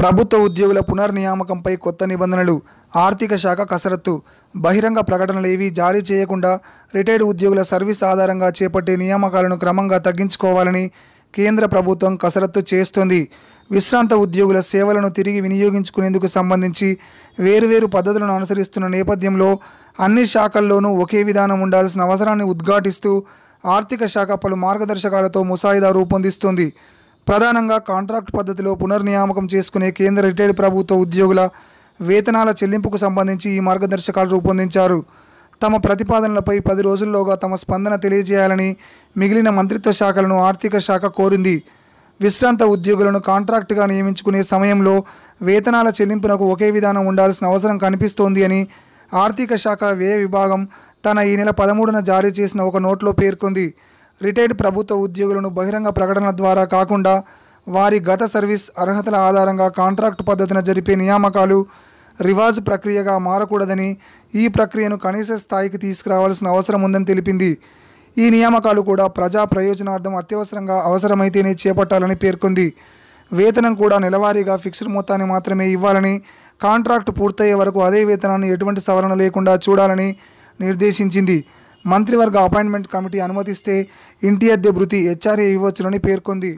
ప్రభుత్వ ఉద్యోగుల పునర్నియామకంపై కొత్త నిబంధనలు ఆర్థిక శాఖ కసరత్తు బహిరంగ ప్రకటనలు ఏవీ జారీ చేయకుండా రిటైర్డ్ ఉద్యోగుల సర్వీస్ ఆధారంగా చేపట్టే నియామకాలను క్రమంగా తగ్గించుకోవాలని కేంద్ర ప్రభుత్వం కసరత్తు చేస్తోంది విశ్రాంత ఉద్యోగుల సేవలను తిరిగి వినియోగించుకునేందుకు సంబంధించి వేరువేరు పద్ధతులను అనుసరిస్తున్న నేపథ్యంలో అన్ని శాఖల్లోనూ ఒకే విధానం ఉండాల్సిన అవసరాన్ని ఉద్ఘాటిస్తూ ఆర్థిక శాఖ పలు మార్గదర్శకాలతో ముసాయిదా రూపొందిస్తుంది ప్రధానంగా కాంట్రాక్ట్ పద్ధతిలో పునర్నియామకం చేసుకునే కేంద్ర రిటైర్డ్ ప్రభుత్వ ఉద్యోగుల వేతనాల చెల్లింపుకు సంబంధించి ఈ మార్గదర్శకాలు రూపొందించారు తమ ప్రతిపాదనలపై పది రోజుల్లోగా తమ స్పందన తెలియజేయాలని మిగిలిన మంత్రిత్వ శాఖలను ఆర్థిక శాఖ కోరింది విశ్రాంత ఉద్యోగులను కాంట్రాక్టుగా నియమించుకునే సమయంలో వేతనాల చెల్లింపునకు ఒకే విధానం ఉండాల్సిన అవసరం కనిపిస్తోంది అని ఆర్థిక శాఖ వ్యయ విభాగం తన ఈ నెల పదమూడున జారీ చేసిన ఒక నోట్లో పేర్కొంది రిటైర్డ్ ప్రభుత్వ ఉద్యోగులను బహిరంగ ప్రకటన ద్వారా కాకుండా వారి గత సర్వీస్ అర్హతల ఆధారంగా కాంట్రాక్టు పద్ధతిన జరిపే నియామకాలు రివాజ్ ప్రక్రియగా మారకూడదని ఈ ప్రక్రియను కనీస స్థాయికి తీసుకురావాల్సిన అవసరం ఉందని తెలిపింది ఈ నియామకాలు కూడా ప్రజా ప్రయోజనార్థం అత్యవసరంగా అవసరమైతేనే చేపట్టాలని పేర్కొంది వేతనం కూడా నెలవారీగా ఫిక్స్డ్ మొత్తాన్ని మాత్రమే ఇవ్వాలని కాంట్రాక్టు పూర్తయ్యే వరకు అదే వేతనాన్ని ఎటువంటి సవరణ లేకుండా చూడాలని నిర్దేశించింది మంత్రివర్గ అపాయింట్మెంట్ కమిటీ అనుమతిస్తే ఇంటి అద్దె భృతి హెచ్ఆర్ఏ ఇవ్వచ్చునని పేర్కొంది